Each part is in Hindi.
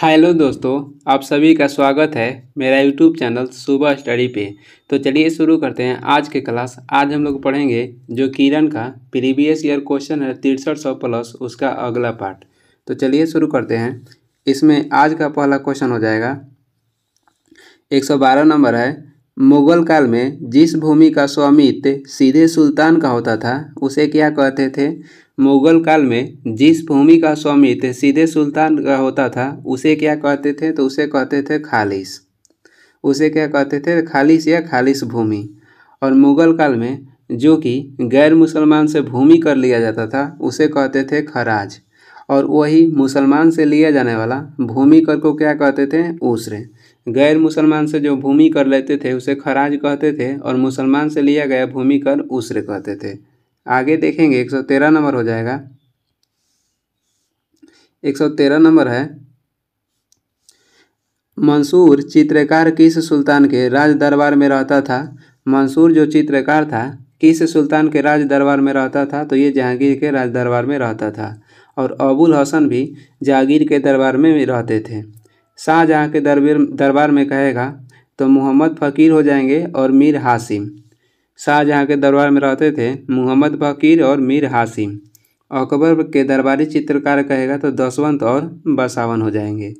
हेलो दोस्तों आप सभी का स्वागत है मेरा यूट्यूब चैनल सुबह स्टडी पे तो चलिए शुरू करते हैं आज के क्लास आज हम लोग पढ़ेंगे जो किरण का प्रीवियस ईयर क्वेश्चन है तिरसठ सौ प्लस उसका अगला पार्ट तो चलिए शुरू करते हैं इसमें आज का पहला क्वेश्चन हो जाएगा एक सौ बारह नंबर है मुगल काल में जिस भूमि का स्वामित्व सीधे सुल्तान का होता था उसे क्या कहते थे मुगल काल में जिस भूमि का स्वामित्व सीधे सुल्तान का होता था उसे क्या कहते थे तो उसे कहते थे खालिश उसे क्या कहते थे खालिश या खालिश भूमि और मुगल काल में जो कि गैर मुसलमान से भूमि कर लिया जाता था उसे कहते थे खराज और वही मुसलमान से लिया जाने वाला भूमि कर को क्या कहते थे उसरे गैर मुसलमान से जो भूमि कर लेते थे उसे खराज कहते थे और मुसलमान से लिया गया भूमि कर उसरे कहते थे आगे देखेंगे एक सौ तेरह नंबर हो जाएगा एक सौ तेरह नंबर है मंसूर चित्रकार किस सुल्तान के राज दरबार में रहता था मंसूर जो चित्रकार था किस सुल्तान के राज दरबार में रहता था तो ये जहांगीर के राज दरबार में रहता था और अबुल हसन भी जहांगीर के दरबार में भी रहते थे शाहजहाँ के दरबार दरबार में कहेगा तो मोहम्मद फ़कीर हो जाएंगे और मीर हासिम शाहजहाँ के दरबार में रहते थे मोहम्मद बकीर और मीर हासिम अकबर के दरबारी चित्रकार कहेगा तो दसवंत और बसावन हो जाएंगे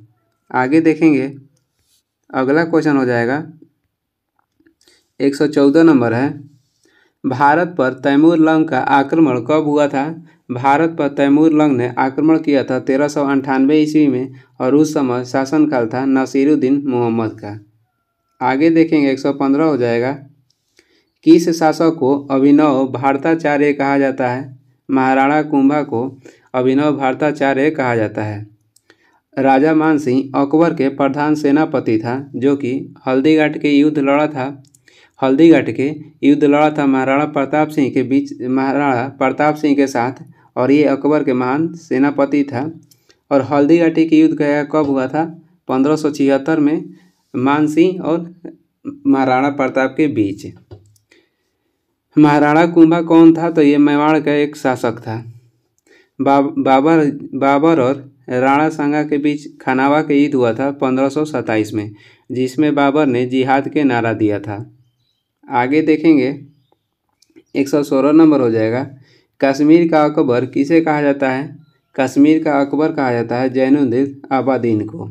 आगे देखेंगे अगला क्वेश्चन हो जाएगा 114 नंबर है भारत पर तैमूर लंग का आक्रमण कब हुआ था भारत पर तैमूर लंग ने आक्रमण किया था तेरह सौ अंठानवे ईस्वी में और उस समय शासनकाल था नसीरुद्दीन मोहम्मद का आगे देखेंगे 115 हो जाएगा किस शासक को अभिनव भारताचार्य कहा जाता है महाराणा कुंभा को अभिनव भारताचार्य कहा जाता है राजा मान सिंह अकबर के प्रधान सेनापति था जो कि हल्दीघाट के युद्ध लड़ा था हल्दीघाट के युद्ध लड़ा था महाराणा प्रताप सिंह के बीच महाराणा प्रताप सिंह के साथ और ये अकबर के महान सेनापति था और हल्दीघाटी के युद्ध गया कब हुआ था पंद्रह में मान सिंह और महाराणा प्रताप के बीच महाराणा कुंभा कौन था तो ये मेवाड़ का एक शासक था बाबर बाबर और राणा सांगा के बीच खानावा के ईद हुआ था पंद्रह में जिसमें बाबर ने जिहाद के नारा दिया था आगे देखेंगे एक सौ सोलह नंबर हो जाएगा कश्मीर का अकबर किसे कहा जाता है कश्मीर का अकबर कहा जाता है जैनुद्दीन आबादीन को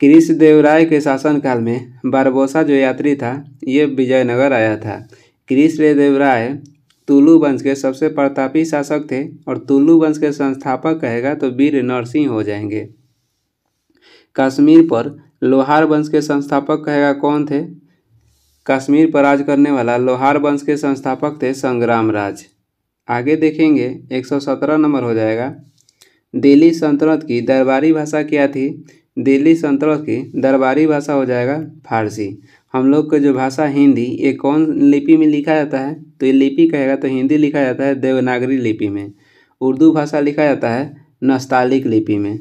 कृष्णदेव राय के शासनकाल में बारबोसा जो यात्री था ये विजयनगर आया था देव राय तुलु वंश के सबसे प्रतापी शासक थे और तुलु वंश के संस्थापक कहेगा तो वीर नरसिंह हो जाएंगे कश्मीर पर लोहार वंश के संस्थापक कहेगा कौन थे कश्मीर पर राज करने वाला लोहार वंश के संस्थापक थे संग्राम राज आगे देखेंगे 117 नंबर हो जाएगा दिल्ली संतरत की दरबारी भाषा क्या थी दिल्ली संतरत की दरबारी भाषा हो जाएगा फारसी हम लोग का जो भाषा हिंदी ये कौन लिपि में लिखा जाता है तो ये लिपि कहेगा तो हिंदी लिखा जाता है देवनागरी लिपि में उर्दू भाषा लिखा जाता है नस्तालिक लिपि में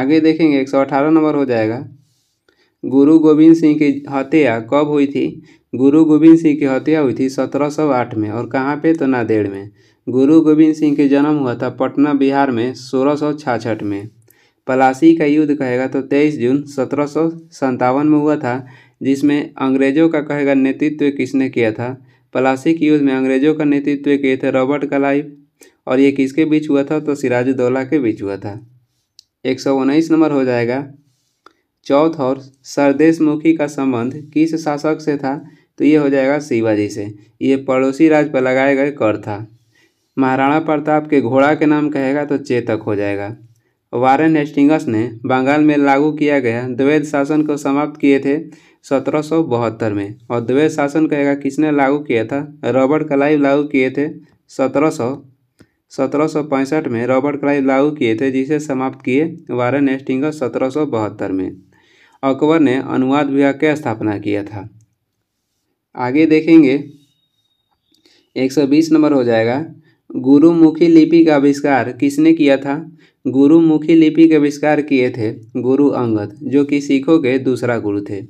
आगे देखेंगे एक सौ अठारह नंबर हो जाएगा गुरु गोविंद सिंह की हत्या कब हुई थी गुरु गोविंद सिंह की हत्या हुई थी सत्रह सौ आठ में और कहाँ पे तो नादेड़ में गुरु गोविंद सिंह के जन्म हुआ था पटना बिहार में सोलह सौ छाछठ में पलासी का युद्ध कहेगा तो 23 जून सत्रह में हुआ था जिसमें अंग्रेजों का कहेगा नेतृत्व किसने किया था पलासी के युद्ध में अंग्रेजों का नेतृत्व किए थे रॉबर्ट कलाइव और ये किसके बीच हुआ था तो सिराजुद्दौला के बीच हुआ था एक नंबर हो जाएगा चौथ और सरदेशमुखी का संबंध किस शासक से था तो ये हो जाएगा शिवाजी से ये पड़ोसी राज्य पर लगाए गए कर था महाराणा प्रताप के घोड़ा के नाम कहेगा तो चेतक हो जाएगा वारेन हेस्टिंगस ने बंगाल में लागू किया गया द्वैध शासन को समाप्त किए थे सत्रह में और द्वैध शासन कहेगा किसने लागू किया था रॉबर्ट क्लाइव लागू किए थे सत्रह 1765 में रॉबर्ट क्लाइव लागू किए थे जिसे समाप्त किए वारन हेस्टिंगस सत्रह में अकबर ने अनुवाद विभाग की स्थापना किया था आगे देखेंगे 120 नंबर हो जाएगा गुरुमुखी लिपि का आविष्कार किसने किया था गुरुमुखी लिपि के आविष्कार किए थे गुरु अंगद जो कि सिखों के दूसरा गुरु थे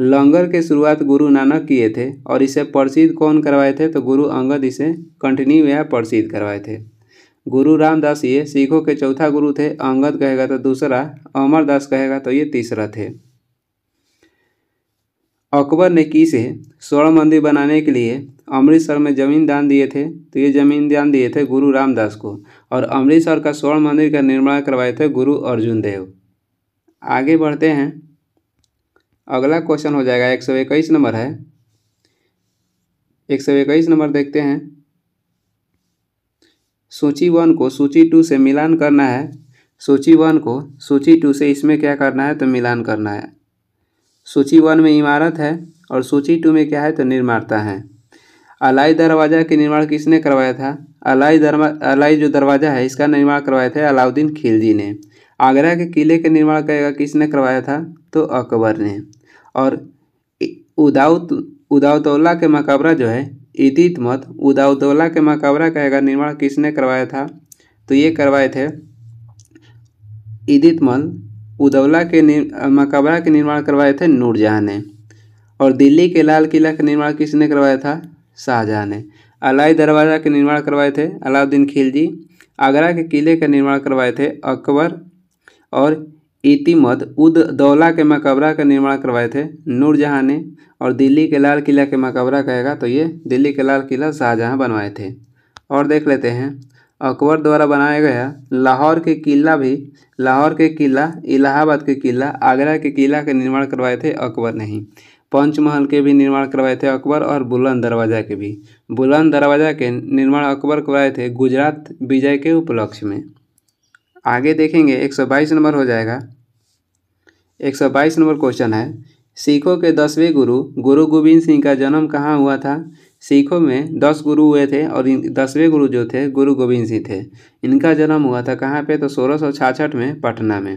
लंगर के शुरुआत गुरु नानक किए थे और इसे प्रसिद्ध कौन करवाए थे तो गुरु अंगद इसे कंटिन्यू या प्रसिद्ध करवाए थे गुरु रामदास ये सिखों के चौथा गुरु थे अंगद कहेगा तो दूसरा अमरदास कहेगा तो ये तीसरा थे अकबर ने किसे स्वर्ण मंदिर बनाने के लिए अमृतसर में ज़मीन दान दिए थे तो ये ज़मीन दान दिए थे गुरु रामदास को और अमृतसर का स्वर्ण मंदिर का निर्माण करवाए थे गुरु अर्जुन देव आगे बढ़ते हैं अगला क्वेश्चन हो जाएगा एक सौ इक्कीस नंबर है एक सौ इक्कीस नंबर देखते हैं सूची वन को सूची टू से मिलान करना है सूची वन को सूची टू से इसमें क्या करना है तो मिलान करना है सूची वन में इमारत है और सूची टू में क्या है तो निर्माता है अलाई दरवाज़ा के निर्माण किसने करवाया था अलाई दरवा अलाई जो दरवाज़ा है इसका निर्माण करवाया था अलाउद्दीन खिलजी ने आगरा के किले के निर्माण करेगा किसने करवाया था तो अकबर ने और उदाउत उदाउतौला के मकबरा जो है इतित मत उदाउतौला के मकबरा कहेगा निर्माण किसने करवाया था तो ये करवाए थे इदित मल उदौला के मकबरा के निर्माण करवाए थे नूरजहाँ ने और दिल्ली के लाल किला का निर्माण किसने करवाया था शाहजहाँ ने अलाई दरवाज़ा के निर्माण करवाए थे अलाउद्दीन खिलजी आगरा के किले का निर्माण करवाए थे अकबर और इतिमद उद दौला के मकबरा का निर्माण करवाए थे नूरजहाँ ने और दिल्ली के लाल किला के मकबरा कहेगा तो ये दिल्ली के लाल किला शाहजहाँ बनवाए थे और देख लेते हैं अकबर द्वारा बनाया गया लाहौर के किला भी लाहौर के किला इलाहाबाद के किला आगरा के किला का निर्माण करवाए थे अकबर ने ही पंचमहल के भी निर्माण करवाए थे अकबर और बुलंद दरवाज़ा के भी बुलंद दरवाज़ा के निर्माण अकबर करवाए थे गुजरात विजय के उपलक्ष्य में आगे देखेंगे 122 नंबर हो जाएगा 122 नंबर क्वेश्चन है सिखों के दसवें गुरु गुरु गोविंद सिंह का जन्म कहाँ हुआ था सिखों में दस गुरु हुए थे और इन दसवें गुरु जो थे गुरु गोविंद सिंह थे इनका जन्म हुआ था कहाँ पे तो सोलह सौ छाछठ में पटना में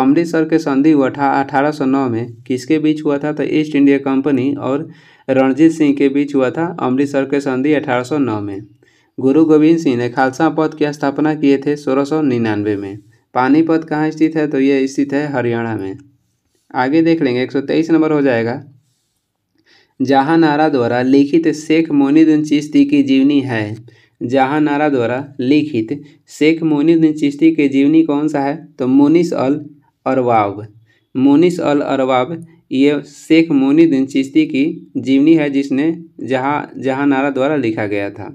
अमृतसर के संधि हुआ था अठारह में किसके बीच हुआ था तो ईस्ट इंडिया कंपनी और रणजीत सिंह के बीच हुआ था अमृतसर के संधि नौ में गुरु गोविंद सिंह ने खालसा पद की स्थापना किए थे सोलह में पानीपत कहाँ स्थित है तो ये स्थित है हरियाणा में आगे देख लेंगे एक नंबर हो जाएगा जहाँ नारा द्वारा लिखित शेख मोनिद्दीन चिश्ती की जीवनी है जहाँ नारा द्वारा लिखित शेख मोनिद्दीन चिश्ती की जीवनी कौन सा है तो मोनिस अल अरवाब मोनिस अल अरवाब ये शेख मोनिद्दीन चिश्ती की जीवनी है जिसने जहाँ जहाँ नारा द्वारा लिखा गया था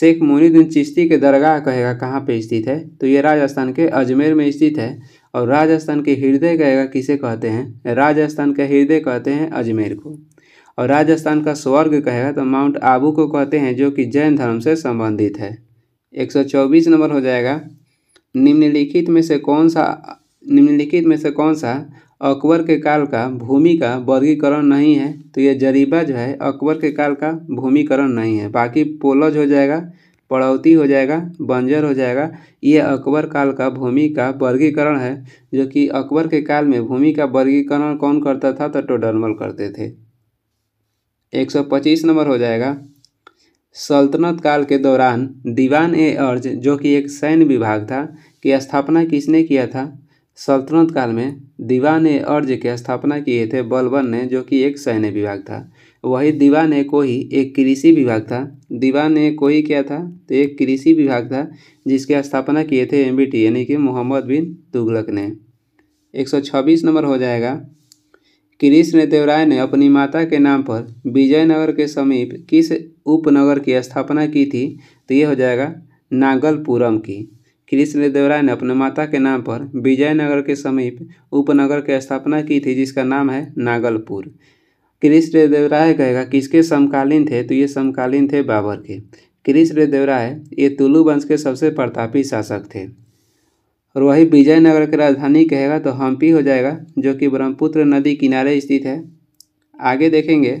शेख मोनिद्दीन चिश्ती के दरगाह कहेगा कहाँ पर स्थित है तो ये राजस्थान के अजमेर में स्थित है और राजस्थान के हृदय कहेगा किसे कहते हैं राजस्थान का हृदय कहते हैं अजमेर को और राजस्थान का स्वर्ग कहेगा तो माउंट आबू को कहते हैं जो कि जैन धर्म से संबंधित है 124 नंबर हो जाएगा निम्नलिखित में से कौन सा निम्नलिखित में से कौन सा अकबर के काल का भूमि का वर्गीकरण नहीं है तो यह जरीबा जो है अकबर के काल का भूमिकरण नहीं है बाकी पोलज हो जाएगा पड़ौती हो जाएगा बंजर हो जाएगा ये अकबर काल का भूमि का वर्गीकरण है जो कि अकबर के काल में भूमि का वर्गीकरण कौन करता था तो टोडरमल करते थे 125 नंबर हो जाएगा सल्तनत काल के दौरान दीवान ए अर्ज जो कि एक सैन्य विभाग था की स्थापना किसने किया था सल्तनत काल में दीवान ए अर्ज की स्थापना किए थे बलबन ने जो कि एक सैन्य विभाग था वही दीवान ने कोही एक कृषि विभाग था दीवान ने कोही क्या था तो एक कृषि विभाग था जिसके स्थापना किए थे एम यानी कि मोहम्मद बिन तुगलक ने एक सौ छब्बीस नंबर हो जाएगा कृष्ण देवराय ने अपनी माता के नाम पर विजयनगर के समीप किस उपनगर की स्थापना की थी तो ये हो जाएगा नागलपुरम की कृष्ण देवराय ने अपने माता के नाम पर विजयनगर के समीप उपनगर की स्थापना की थी जिसका नाम है नागलपुर कृष्ण देवराय कहेगा किसके समकालीन थे तो ये समकालीन थे बाबर के कृष्ण देवराय ये तुलु वंश के सबसे प्रतापी शासक थे और वही विजयनगर की राजधानी कहेगा तो हम्पी हो जाएगा जो कि ब्रह्मपुत्र नदी किनारे स्थित है आगे देखेंगे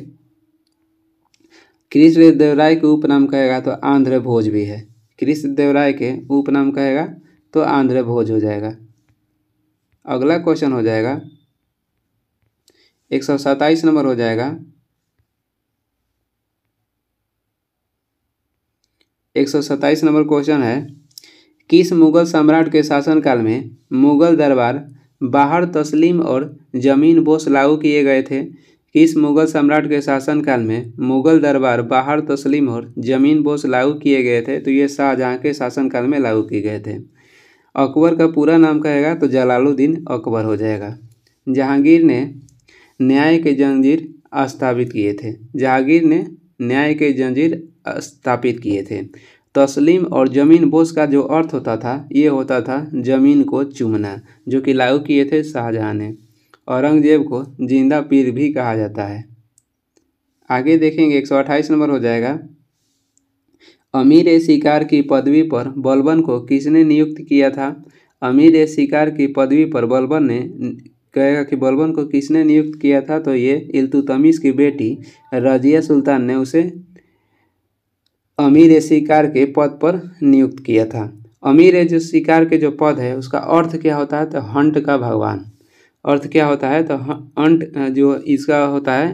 कृष्ण देवराय के उपनाम कहेगा तो आंध्र भोज भी है कृष्ण देवराय के उपनाम कहेगा तो आंध्र भोज हो जाएगा अगला क्वेश्चन हो जाएगा एक सौ सत्ताईस नंबर हो जाएगा एक सौ सत्ताईस नंबर क्वेश्चन है किस मुगल सम्राट के शासनकाल में मुगल दरबार बाहर तस्लीम और जमीन बोस लागू किए गए थे किस मुगल सम्राट के शासनकाल में मुगल दरबार बाहर तस्लीम और जमीन बोस लागू किए गए थे तो ये शाहजहाँ के शासनकाल में लागू किए गए थे अकबर का पूरा नाम कहेगा तो जलालुद्दीन अकबर हो जाएगा जहांगीर ने न्याय के जंजीर स्थापित किए थे जहांगीर ने न्याय के जंजीर स्थापित किए थे तस्लीम और ज़मीन बोस का जो अर्थ होता था ये होता था ज़मीन को चूमना जो कि लागू किए थे शाहजहाँ ने औरंगजेब को जिंदा पीर भी कहा जाता है आगे देखेंगे एक नंबर हो जाएगा अमीर ए शिकार की पदवी पर बलबन को किसने नियुक्त किया था अमीर ए शिकार की पदवी पर बलबन ने कहेगा कि बलबन को किसने नियुक्त किया था तो ये इल्तुतमिश की बेटी रजिया सुल्तान ने उसे अमीर शिकार के पद पर नियुक्त किया था अमीर जो शिकार के जो पद है उसका अर्थ क्या होता है तो हंट का भगवान अर्थ क्या होता है तो हंट जो इसका होता है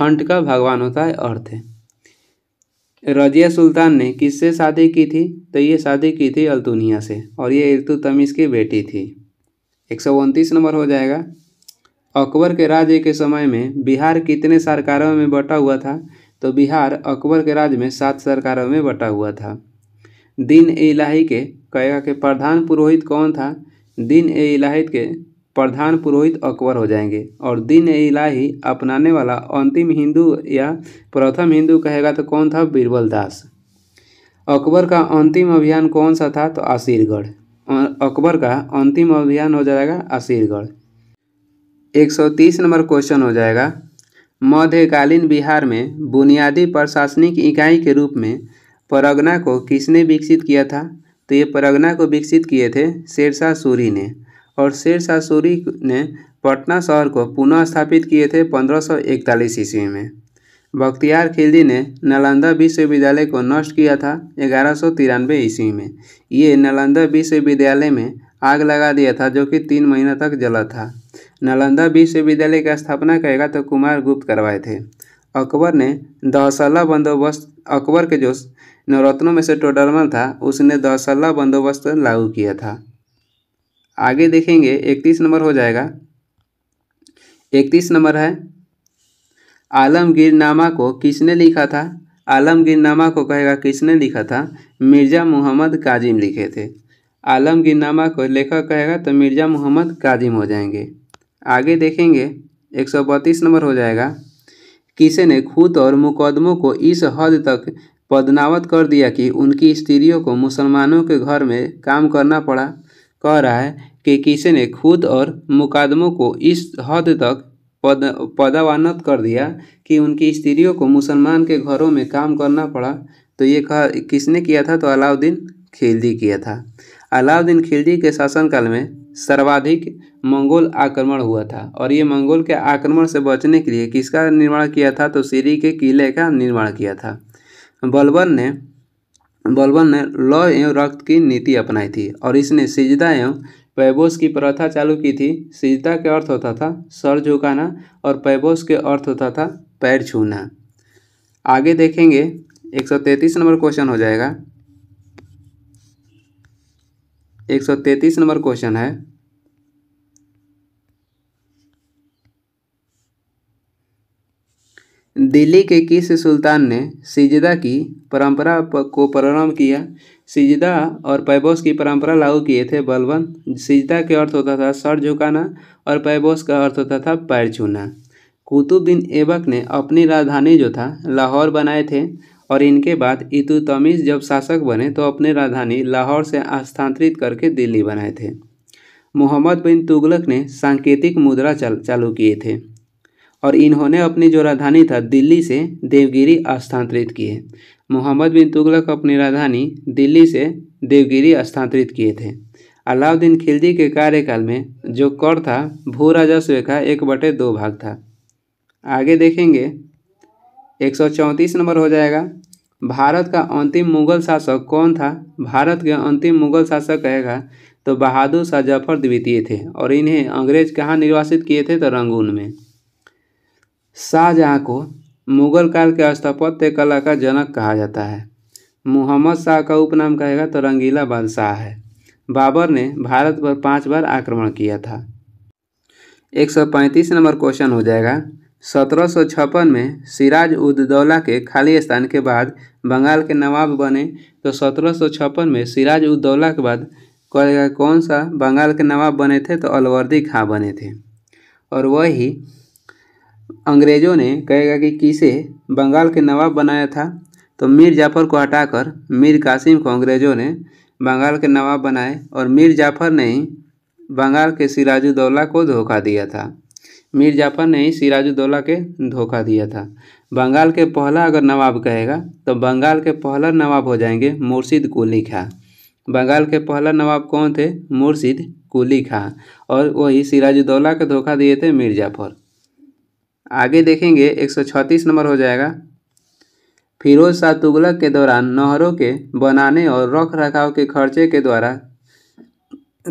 हंट का भगवान होता है अर्थ है रजिया सुल्तान ने किससे शादी की थी तो ये शादी की थी अल्तुनिया से और ये इल्तुतमिश की बेटी थी एक सौ उनतीस नंबर हो जाएगा अकबर के राज्य के समय में बिहार कितने सरकारों में बटा हुआ था तो बिहार अकबर के राज्य में सात सरकारों में बटा हुआ था दीन ए इलाही के कहेगा कि प्रधान पुरोहित कौन था दीन ए इलाही के प्रधान पुरोहित अकबर हो जाएंगे और दीन ए इलाही अपनाने वाला अंतिम हिंदू या प्रथम हिंदू कहेगा तो कौन था बीरबल दास अकबर का अंतिम अभियान कौन सा था तो आशीरगढ़ अकबर का अंतिम अभियान हो जाएगा असीरगढ़ 130 नंबर क्वेश्चन हो जाएगा मध्यकालीन बिहार में बुनियादी प्रशासनिक इकाई के रूप में परगना को किसने विकसित किया था तो ये परगना को विकसित किए थे शेरशाह सूरी ने और शेरशाह सूरी ने पटना शहर को पुनः स्थापित किए थे 1541 ईस्वी में बख्तियार खिलजी ने नालंदा विश्वविद्यालय को नष्ट किया था ग्यारह सौ तिरानवे ईस्वी में ये नालंदा विश्वविद्यालय में आग लगा दिया था जो कि तीन महीना तक जला था नालंदा विश्वविद्यालय की स्थापना करेगा तो कुमार गुप्त करवाए थे अकबर ने दौसला बंदोबस्त अकबर के जो नवरत्नों में से टोडरमल था उसने दहसला बंदोबस्त लागू किया था आगे देखेंगे इकतीस नंबर हो जाएगा इकतीस नंबर है आलमगीरनामा को किसने लिखा था आलमगीरनामा को कहेगा किसने लिखा था मिर्ज़ा मुहम्मद काजिम लिखे थे आलमगीरनामा को लेखक कहेगा तो मिर्ज़ा मुहम्मद काजिम हो जाएंगे आगे देखेंगे एक सौ बत्तीस नंबर हो जाएगा किसे ने खुद और मुकदमों को इस हद तक पदनावत कर दिया कि उनकी स्त्रियों को मुसलमानों के घर में काम करना पड़ा कह रहा है कि किसे ने खुद और मुकदमों को इस हद तक पद पदावानत कर दिया कि उनकी स्त्रियों को मुसलमान के घरों में काम करना पड़ा तो ये कहा किसने किया था तो अलाउद्दीन खिलजी किया था अलाउद्दीन खिलजी के शासनकाल में सर्वाधिक मंगोल आक्रमण हुआ था और ये मंगोल के आक्रमण से बचने के लिए किसका निर्माण किया था तो सीरी के किले का निर्माण किया था बलबन ने बलबन ने लौ एवं रक्त की नीति अपनाई थी और इसने सिजदा एवं पैबोस की प्रथा चालू की थी सिजदा के अर्थ होता था सर झुकाना और पैबोस के अर्थ होता था पैर छूना आगे देखेंगे 133 नंबर क्वेश्चन हो जाएगा 133 नंबर क्वेश्चन है दिल्ली के किस सुल्तान ने सिजदा की परंपरा को प्रारंभ किया सिजदा और पैबोस की परंपरा लागू किए थे बलवंत सिजदा के अर्थ होता था सर झुकाना और पैबोस का अर्थ होता था पैर छूना कुतुबद्दीन ऐबक ने अपनी राजधानी जो था लाहौर बनाए थे और इनके बाद इतुतमीज जब शासक बने तो अपनी राजधानी लाहौर से स्थानांतरित करके दिल्ली बनाए थे मोहम्मद बिन तुगलक ने सांकेतिक मुद्रा चल चालू किए थे और इन्होंने अपनी जो राजधानी था दिल्ली से देवगिरी स्थानांतरित किए मोहम्मद बिन तुगलक अपनी राजधानी दिल्ली से देवगिरी स्थानांतरित किए थे अलाउद्दीन खिलजी के कार्यकाल में जो कर था भू राजस्व का एक बटे दो भाग था आगे देखेंगे एक नंबर हो जाएगा भारत का अंतिम मुगल शासक कौन था भारत के अंतिम मुगल शासक कहेगा तो बहादुर शाह जफर द्वितीय थे और इन्हें अंग्रेज कहाँ निर्वासित किए थे तो रंगून में शाहजहाँ को मुगल काल के स्थापत्य कला का जनक कहा जाता है मुहम्मद शाह का उपनाम कहेगा तो रंगीला बादशाह है बाबर ने भारत पर पांच बार आक्रमण किया था 135 नंबर क्वेश्चन हो जाएगा सत्रह में सिराज उद दौला के खाली स्थान के बाद बंगाल के नवाब बने तो सत्रह में सिराज उद दौला के बाद कहेगा कौन सा बंगाल के नवाब बने थे तो अलवर्दी खां बने थे और वही अंग्रेज़ों ने कहेगा कि किसे बंगाल के नवाब बनाया था तो मीर जाफ़र को हटाकर मीर कासिम को अंग्रेज़ों ने बंगाल के नवाब बनाए और मीर जाफ़र ने ही बंगाल के सिराजुद्दौला को धोखा दिया था मीर जाफ़र ने ही सिराजुद्दौला के धोखा दिया था बंगाल के पहला अगर नवाब कहेगा तो बंगाल के पहला नवाब हो जाएंगे मुर्शिद कुली खां बंगाल के पहला नवाब कौन थे मुर्शिद कुली खां और वही सिराजुद्दौला के धोखा दिए थे मीर जाफ़र आगे देखेंगे 136 नंबर हो जाएगा फिरोज शाह तुगलक के दौरान नहरों के बनाने और रख रखाव के खर्चे के द्वारा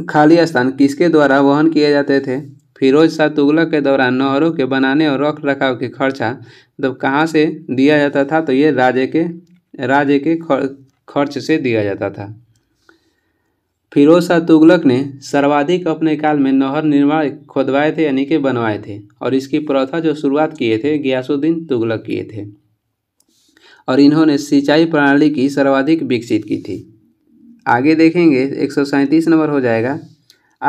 खाली स्थान किसके द्वारा वहन किए जाते थे फिरोज शाह तुगलक के दौरान नहरों के बनाने और रख रखाव के खर्चा जब कहाँ से दिया जाता था तो ये राजे के राजे के खर्च से दिया जाता था फिरोज शाह तुगलक ने सर्वाधिक अपने काल में नहर निर्माण खोदवाए थे यानी कि बनवाए थे और इसकी प्रथा जो शुरुआत किए थे गयासुद्दीन तुगलक किए थे और इन्होंने सिंचाई प्रणाली की सर्वाधिक विकसित की थी आगे देखेंगे एक नंबर हो जाएगा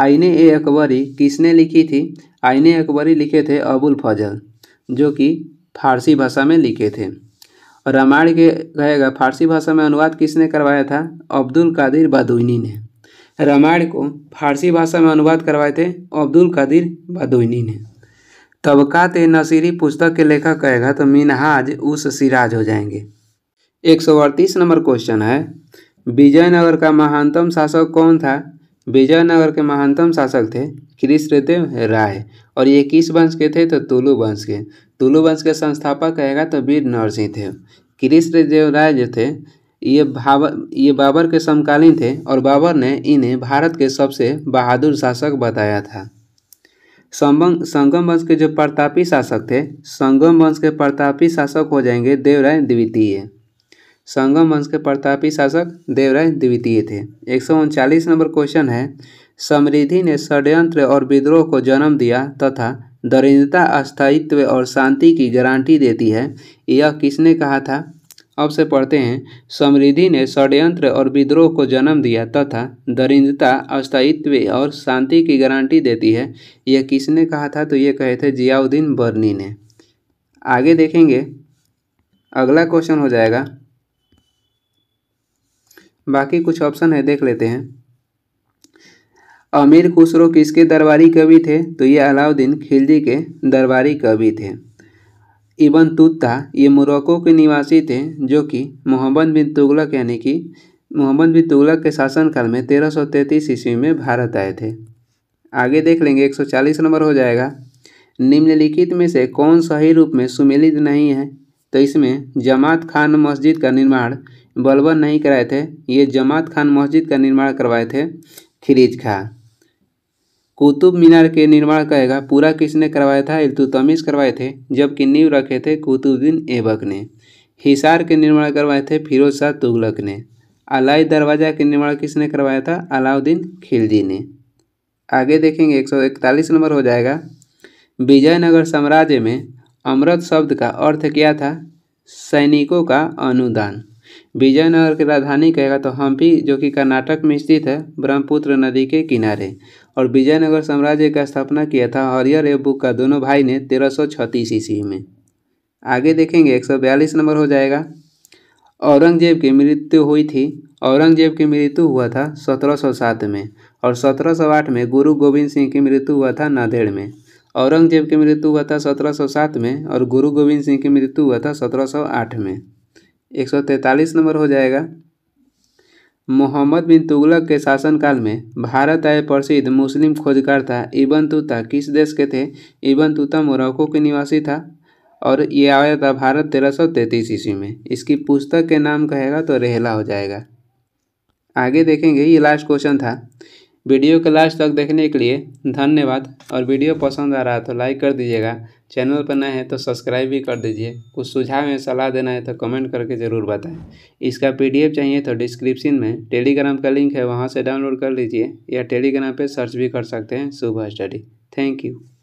आईने ए अकबरी किसने लिखी थी आईने अकबरी लिखे थे अबुल फजल जो कि फारसी भाषा में लिखे थे और रामायण के कहेगा फारसी भाषा में अनुवाद किसने करवाया था अब्दुल कादिर बदुनी ने रामायण को फारसी भाषा में अनुवाद करवाए थे अब्दुल कदीर बदोइनी ने तबका ते नसीरी पुस्तक के लेखक कहेगा तो मिनहाज उस सिराज हो जाएंगे एक सौ अड़तीस नंबर क्वेश्चन है विजयनगर का महानतम शासक कौन था विजयनगर के महानतम शासक थे कृष्णदेव राय और ये किस वंश के थे तो तुलु वंश के तुलु वंश के संस्थापक कहेगा तो वीर नरसिंह थे कृष्णदेव राय जो थे ये भाबर ये बाबर के समकालीन थे और बाबर ने इन्हें भारत के सबसे बहादुर शासक बताया था संबंग संगम वंश के जो प्रतापी शासक थे संगम वंश के प्रतापी शासक हो जाएंगे देवराय द्वितीय संगम वंश के प्रतापी शासक देवराय द्वितीय थे एक सौ उनचालीस नंबर क्वेश्चन है समृद्धि ने षड्यंत्र और विद्रोह को जन्म दिया तथा दरिद्रता अस्थायित्व और शांति की गारंटी देती है यह किसने कहा था अब से पढ़ते हैं समृद्धि ने षड्यंत्र और विद्रोह को जन्म दिया तथा दरिंदता अस्थायित्व और शांति की गारंटी देती है यह किसने कहा था तो ये कहे थे जियाउद्दीन बर्नी ने आगे देखेंगे अगला क्वेश्चन हो जाएगा बाकी कुछ ऑप्शन है देख लेते हैं अमीर खुसरो किसके दरबारी कवि थे तो ये अलाउद्दीन खिलजी के दरबारी कवि थे इबन तुत्ता ये मोरक्को के निवासी थे जो कि मोहम्मद बिन तुगलक यानी कि मोहम्मद बिन तुगलक के शासनकाल में तेरह सौ तैंतीस ईस्वी में भारत आए थे आगे देख लेंगे एक सौ चालीस नंबर हो जाएगा निम्नलिखित में से कौन सही रूप में सुमिलित नहीं है तो इसमें जमात खान मस्जिद का निर्माण बलबन नहीं कराए थे ये जमात खान मस्जिद का निर्माण करवाए थे खिरीज खां कुतुब मीनार के निर्माण कहेगा पूरा किसने करवाया था इल्तुतमिश करवाए थे जबकि नींव रखे थे कुतुबुद्दीन ऐबक ने हिसार के निर्माण करवाए थे फिरोज शाह तुगलक ने अलाई दरवाज़ा के निर्माण किसने करवाया था अलाउद्दीन खिलजी ने आगे देखेंगे एक सौ इकतालीस नंबर हो जाएगा विजयनगर साम्राज्य में अमृत शब्द का अर्थ क्या था सैनिकों का अनुदान विजयनगर की राजधानी कहेगा तो हम्पी जो कि कर्नाटक में स्थित है ब्रह्मपुत्र नदी के किनारे और विजयनगर साम्राज्य का स्थापना किया था हरियर एबू का दोनों भाई ने तेरह सौ छत्तीस ईस्वी में आगे देखेंगे एक सौ बयालीस नंबर हो जाएगा औरंगजेब की मृत्यु हुई थी औरंगजेब की मृत्यु हुआ था 1707 में और 1708 में गुरु गोविंद सिंह की मृत्यु हुआ था नांदेड़ में औरंगजेब की मृत्यु हुआ था 1707 में और गुरु गोविंद सिंह की मृत्यु हुआ था 1708 में तैंतालीस नंबर हो जाएगा मोहम्मद बिन तुगलक के शासनकाल में भारत आए प्रसिद्ध मुस्लिम खोजकर्ता इबन तूता किस देश के थे इबन तूता मोरक्को के निवासी था और ये आया था भारत तेरह सौ तैंतीस ईस्वी में इसकी पुस्तक के नाम कहेगा तो रेहला हो जाएगा आगे देखेंगे ये लास्ट क्वेश्चन था वीडियो के लास्ट तक देखने के लिए धन्यवाद और वीडियो पसंद आ रहा है तो लाइक कर दीजिएगा चैनल पर नए हैं तो सब्सक्राइब भी कर दीजिए कुछ सुझाव या सलाह देना है तो कमेंट करके ज़रूर बताएं इसका पीडीएफ चाहिए तो डिस्क्रिप्शन में टेलीग्राम का लिंक है वहाँ से डाउनलोड कर लीजिए या टेलीग्राम पर सर्च भी कर सकते हैं सुबह स्टडी थैंक यू